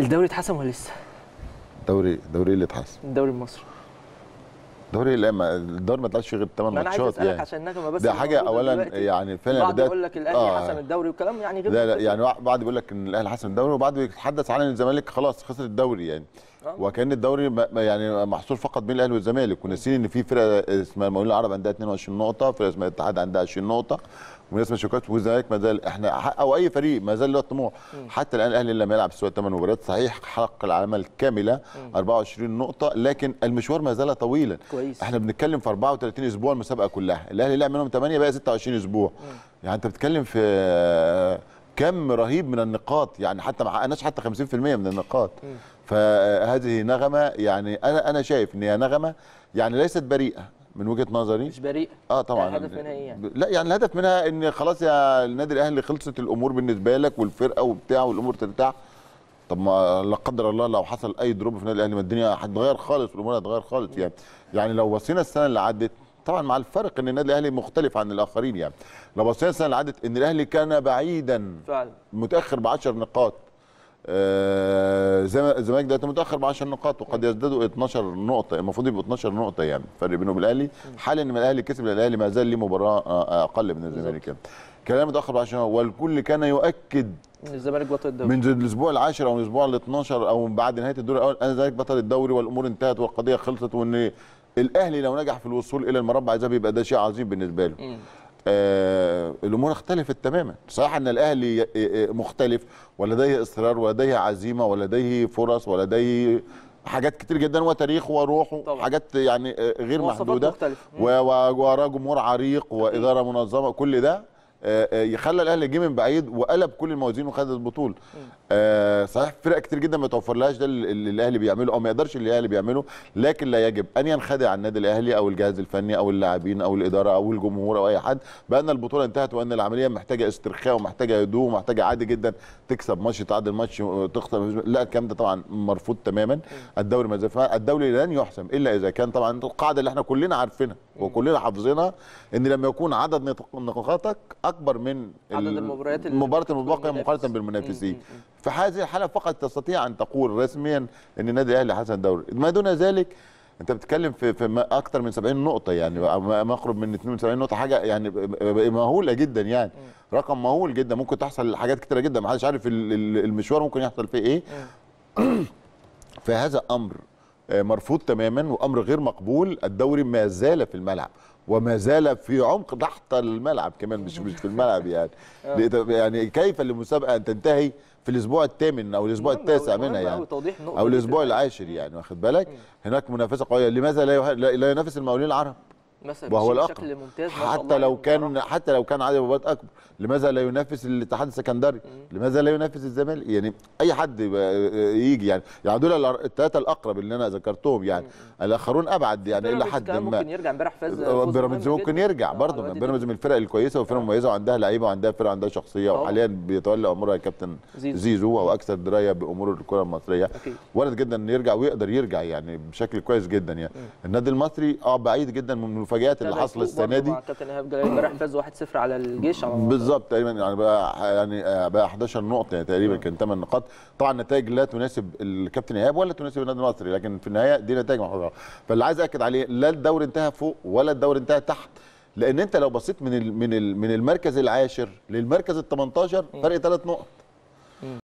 الدوري اتحسم ولا لسه؟ الدوري الدوري اللي اتحسم الدوري المصري الدوري لا ما الدوري ما طلعش غير ثمان ماتشات يعني عشان نغمه بس ده حاجه اولا يعني فعلا بعد بيقول لك الاهلي آه. حسم الدوري وكلام يعني غير لا لا يعني بعد بيقول لك ان الاهلي حسم الدوري وبعد بيتحدث عن ان الزمالك خلاص خسر الدوري يعني آه. وكان الدوري يعني محصور فقط بين الاهلي والزمالك وناسين ان في فرقه اسمها المقاولين العرب عندها 22 نقطه فرقه اسمها الاتحاد عندها 20 نقطه وناس من شوكات والزمالك ما زال احنا او اي فريق ما زال له الطموح حتى الان الاهلي لم يلعب سوى ثمان مباريات صحيح حقق العلامه الكامله 24 نقطه لكن المشوار ما زال طويلا كويس. احنا بنتكلم في 34 اسبوع المسابقه كلها الاهلي لعب منهم 8 بقى 26 اسبوع مم. يعني انت بتتكلم في كم رهيب من النقاط يعني حتى ما حققناش حتى 50% من النقاط مم. فهذه نغمه يعني انا انا شايف ان هي نغمه يعني ليست بريئه من وجهه نظري مش بريء اه طبعا الهدف منها ايه يعني؟ لا يعني الهدف منها ان خلاص يا النادي الاهلي خلصت الامور بالنسبه لك والفرقه وبتاع والامور ترتاح طب ما لا قدر الله لو حصل اي دروب في النادي الاهلي ما الدنيا هتتغير خالص والامور هتتغير خالص يعني يعني لو بصينا السنه اللي عدت طبعا مع الفرق ان النادي الاهلي مختلف عن الاخرين يعني لو بصينا السنه اللي عدت ان الاهلي كان بعيدا فعلا متاخر ب 10 نقاط آه، الزمالك دلوقتي متاخر ب 10 نقاط وقد يزدادوا 12 نقطه المفروض يبقوا 12 نقطه يعني فرق بينهم الاهلي حال ان الاهلي كسب الاهلي ما زال ليه مباراه آه، آه، اقل من الزمالك يعني كلام متاخر ب 10 والكل كان يؤكد ان الزمالك بطل الدوري من الاسبوع العاشر او الاسبوع ال 12 او بعد نهايه الدور الاول ان الزمالك بطل الدوري والامور انتهت والقضيه خلصت وان الاهلي لو نجح في الوصول الى المربع ده بيبقى ده شيء عظيم بالنسبه له آه الامور اختلفت تماما صحيح ان الاهلي آه، آه، مختلف ولديه اصرار ولديه عزيمه ولديه فرص ولديه حاجات كتير جدا وتاريخ وروح وحاجات يعني آه، غير محدوده ووراه جمهور عريق واداره منظمه كل ده يخلى الاهلي جه من بعيد وقلب كل الموازين وخد البطوله آه، صحيح فرق كتير جدا ما توفرلهاش ده اللي الاهلي بيعمله او ما يقدرش اللي الاهلي بيعمله لكن لا يجب ان ينخدع النادي الاهلي او الجهاز الفني او اللاعبين او الاداره او الجمهور او اي حد بان البطوله انتهت وان العمليه محتاجه استرخاء ومحتاجه هدوء ومحتاجه عادي جدا تكسب ماتش تعادل ماتش تخسر لا الكلام ده طبعا مرفوض تماما الدوري ما الدوري لن يحسم الا اذا كان طبعا القاعده اللي احنا كلنا عارفينها وكلنا حافظينها ان لما يكون عدد نقاطك اكبر من عدد المباريات المباراه المتبقيه مقارنه بالمنافسين في هذه الحاله فقط تستطيع ان تقول رسميا ان النادي الاهلي حسن دوري ما دون ذلك انت بتتكلم في في اكثر من 70 نقطه يعني ما اقرب من 72 نقطه حاجه يعني مهوله جدا يعني رقم مهول جدا ممكن تحصل حاجات كتيره جدا ما حدش عارف المشوار ممكن يحصل فيه ايه فهذا امر آه، مرفوض تماما وامر غير مقبول الدوري ما زال في الملعب وما زال في عمق تحت الملعب كمان مش مش في الملعب يعني آه. يعني كيف للمسابقه ان تنتهي في الاسبوع الثامن او الاسبوع نعم، التاسع نعم، منها نعم، يعني او الاسبوع العاشر يعني واخد بالك هناك منافسه قويه لماذا لا ينافس المقاولين العرب مثلا وهو الاقرب يعني حتى لو كان حتى لو كان عدد مباريات اكبر لماذا لا ينافس الاتحاد السكندري لماذا لا ينافس الزمالك يعني اي حد آه، يجي يعني يعني دول الثلاثه الاقرب اللي انا ذكرتهم يعني الاخرون ابعد يعني الى حد ما ممكن يرجع امبارح فاز آه، بيراميدز ممكن يرجع آه، برضه بيراميدز من الفرق الكويسه وفرق مميزه وعندها لعيبه وعندها فرق عندها شخصيه وحاليا بيتولى امورها الكابتن زيزو وهو اكثر درايه بامور الكره المصريه وارد جدا انه يرجع ويقدر يرجع يعني بشكل كويس جدا يعني النادي المصري اه بعيد جدا من المفاجات اللي حصل السنه دي كابتن ايهاب جلال امبارح فاز 1-0 على الجيش بالظبط تقريبا يعني بقى يعني آه، بقى 11 نقطه يعني تقريبا كان 8 نقاط طبعا نتائج لا تناسب الكابتن ايهاب ولا تناسب النادي المصري لكن في النهايه دي نتائج محفوظة فاللي عايز اكد عليه لا الدوري انتهى فوق ولا الدوري انتهى تحت لان انت لو بصيت من من من المركز العاشر للمركز ال 18 فرق ثلاث نقط